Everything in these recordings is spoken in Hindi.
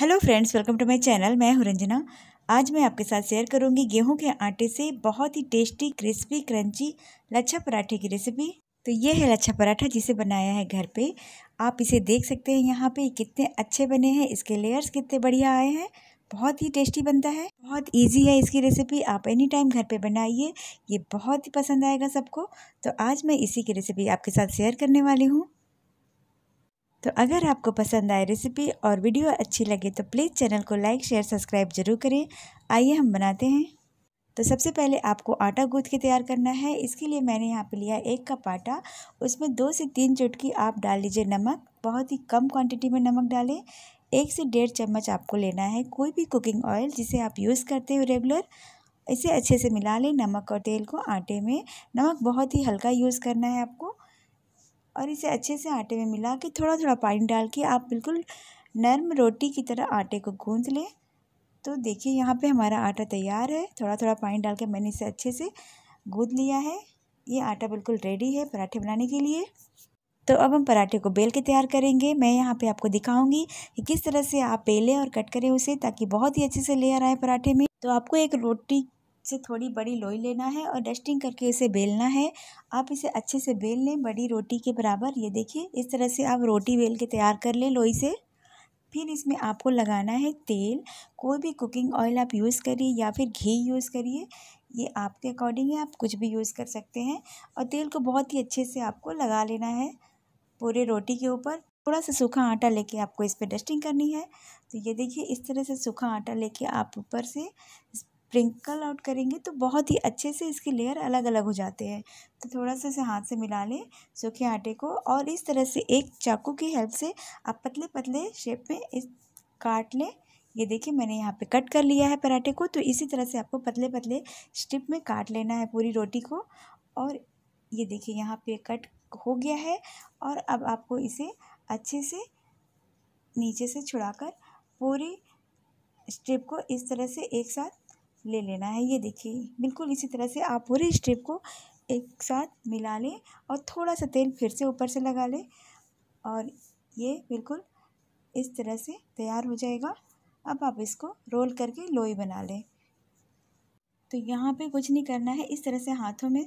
hello friends welcome to my channel मैं हूं रंजना आज मैं आपके साथ शेयर करूंगी गेहूं के आटे से बहुत ही टेस्टी क्रिस्पी क्रंची लच्छा पराठे की रेसिपी तो ये है लच्छा पराठा जिसे बनाया है घर पे आप इसे देख सकते हैं यहाँ पे कितने अच्छे बने हैं इसके लेयर्स कितने बढ़िया आए हैं बहुत ही टेस्टी बनता है बहुत इजी है इसकी रेसिपी आप एनी टाइम घर पे बनाइए ये बहुत ही पसंद आएगा सबको तो आज मैं इसी की रेसिपी आपके साथ शेयर करने वाली हूँ तो अगर आपको पसंद आए रेसिपी और वीडियो अच्छी लगे तो प्लीज़ चैनल को लाइक शेयर सब्सक्राइब जरूर करें आइए हम बनाते हैं तो सबसे पहले आपको आटा गूँथ के तैयार करना है इसके लिए मैंने यहाँ पे लिया एक कप आटा उसमें दो से तीन चुटकी आप डाल लीजिए नमक बहुत ही कम क्वांटिटी में नमक डालें एक से डेढ़ चम्मच आपको लेना है कोई भी कुकिंग ऑयल जिसे आप यूज़ करते हो रेगुलर इसे अच्छे से मिला लें नमक और तेल को आटे में नमक बहुत ही हल्का यूज़ करना है आपको और इसे अच्छे से आटे में मिला के थोड़ा थोड़ा पानी डाल के आप बिल्कुल नरम रोटी की तरह आटे को गूँध लें तो देखिए यहाँ पे हमारा आटा तैयार है थोड़ा थोड़ा पानी डाल के मैंने इसे अच्छे से गूँध लिया है ये आटा बिल्कुल रेडी है पराठे बनाने के लिए तो अब हम पराठे को बेल के तैयार करेंगे मैं यहाँ पे आपको दिखाऊंगी कि किस तरह से आप बेलें और कट करें उसे ताकि बहुत ही अच्छे से लेयर आए पराठे में तो आपको एक रोटी से थोड़ी बड़ी लोई लेना है और डस्टिंग करके इसे बेलना है आप इसे अच्छे से बेल लें बड़ी रोटी के बराबर ये देखिए इस तरह से आप रोटी बेल के तैयार कर लें लोई से फिर इसमें आपको लगाना है तेल कोई भी कुकिंग ऑयल आप यूज़ करिए या फिर घी यूज़ करिए ये आपके अकॉर्डिंग है आप कुछ भी यूज़ कर सकते हैं और तेल को बहुत ही अच्छे से आपको लगा लेना है पूरे रोटी के ऊपर थोड़ा सा सूखा आटा लेके आपको इस पर डस्टिंग करनी है तो ये देखिए इस तरह से सूखा आटा लेके आप ऊपर से स्प्रिंकल आउट करेंगे तो बहुत ही अच्छे से इसके लेयर अलग अलग हो जाते हैं तो थोड़ा सा इसे हाथ से मिला लें सूखे आटे को और इस तरह से एक चाकू की हेल्प से आप पतले पतले शेप में इस काट लें ये देखिए मैंने यहाँ पे कट कर लिया है पराठे को तो इसी तरह से आपको पतले पतले स्ट्रिप में काट लेना है पूरी रोटी को और ये देखिए यहाँ पे कट हो गया है और अब आपको इसे अच्छे से नीचे से छुड़ाकर पूरी स्ट्रिप को इस तरह से एक साथ ले लेना है ये देखिए बिल्कुल इसी तरह से आप पूरे स्ट्रिप को एक साथ मिला लें और थोड़ा सा तेल फिर से ऊपर से लगा लें और ये बिल्कुल इस तरह से तैयार हो जाएगा अब आप इसको रोल करके लोई बना लें तो यहाँ पे कुछ नहीं करना है इस तरह से हाथों में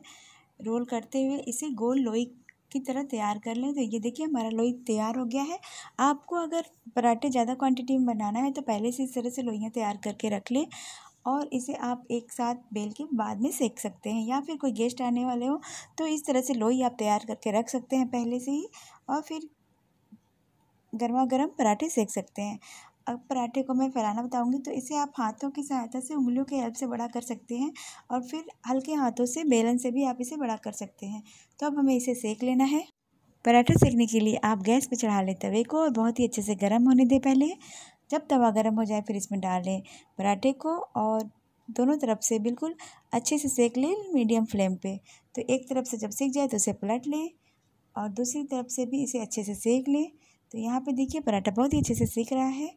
रोल करते हुए इसे गोल लोई की तरह तैयार कर लें तो ये देखिए हमारा लोई तैयार हो गया है आपको अगर पराठे ज़्यादा क्वांटिटी में बनाना है तो पहले से इस तरह से लोइयाँ तैयार करके रख लें और इसे आप एक साथ बेल के बाद में सेक सकते हैं या फिर कोई गेस्ट आने वाले हो तो इस तरह से लोई आप तैयार करके रख सकते हैं पहले से ही और फिर गर्मा गर्म पराठे सेक सकते हैं अब पराठे को मैं फैलाना बताऊंगी तो इसे आप हाथों की सहायता से उंगलियों के हेल्प से बड़ा कर सकते हैं और फिर हल्के हाथों से बेलन से भी आप इसे बड़ा कर सकते हैं तो अब हमें इसे सेक लेना है पराठा सेकने के लिए आप गैस पर चढ़ा लें तवे को और बहुत ही अच्छे से गर्म होने दें पहले जब तवा गर्म हो जाए फिर इसमें डाल लें पराठे को और दोनों तरफ से बिल्कुल अच्छे से सेक लें मीडियम फ्लेम पे तो एक तरफ से जब सेक जाए तो उसे पलट लें और दूसरी तरफ से भी इसे अच्छे से सेक लें तो यहाँ पे देखिए पराठा बहुत ही अच्छे से सीख रहा है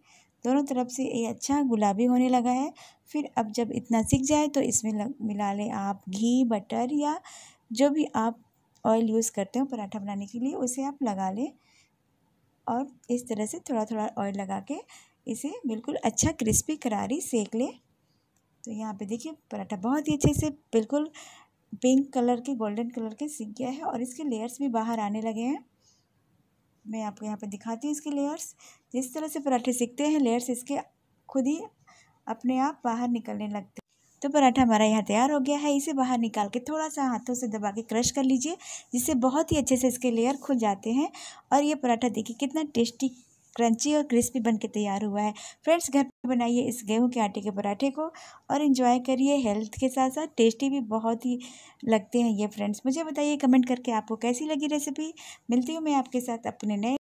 दोनों तरफ से ये अच्छा गुलाबी होने लगा है फिर अब जब इतना सीख जाए तो इसमें मिला लें आप घी बटर या जो भी आप ऑयल यूज़ करते हो पराठा बनाने के लिए उसे आप लगा लें और इस तरह से थोड़ा थोड़ा ऑयल लगा के इसे बिल्कुल अच्छा क्रिस्पी करारी सेक ले तो यहाँ पे देखिए पराठा बहुत ही अच्छे से बिल्कुल पिंक कलर के गोल्डन कलर के सीख गया है और इसके लेयर्स भी बाहर आने लगे हैं मैं आपको यहाँ पर दिखाती हूँ इसके लेयर्स जिस तरह से पराठे सीखते हैं लेयर्स इसके खुद ही अपने आप बाहर निकलने लगते तो पराठा हमारा यहाँ तैयार हो गया है इसे बाहर निकाल के थोड़ा सा हाथों से दबा के क्रश कर लीजिए जिससे बहुत ही अच्छे से इसके लेयर खुल जाते हैं और ये पराठा देखिए कितना टेस्टी क्रंची और क्रिस्पी बनके तैयार हुआ है फ्रेंड्स घर पर बनाइए इस गेहूं के आटे के पराठे को और इन्जॉय करिए हेल्थ के साथ साथ टेस्टी भी बहुत ही लगते हैं ये फ्रेंड्स मुझे बताइए कमेंट करके आपको कैसी लगी रेसिपी मिलती हूँ मैं आपके साथ अपने नए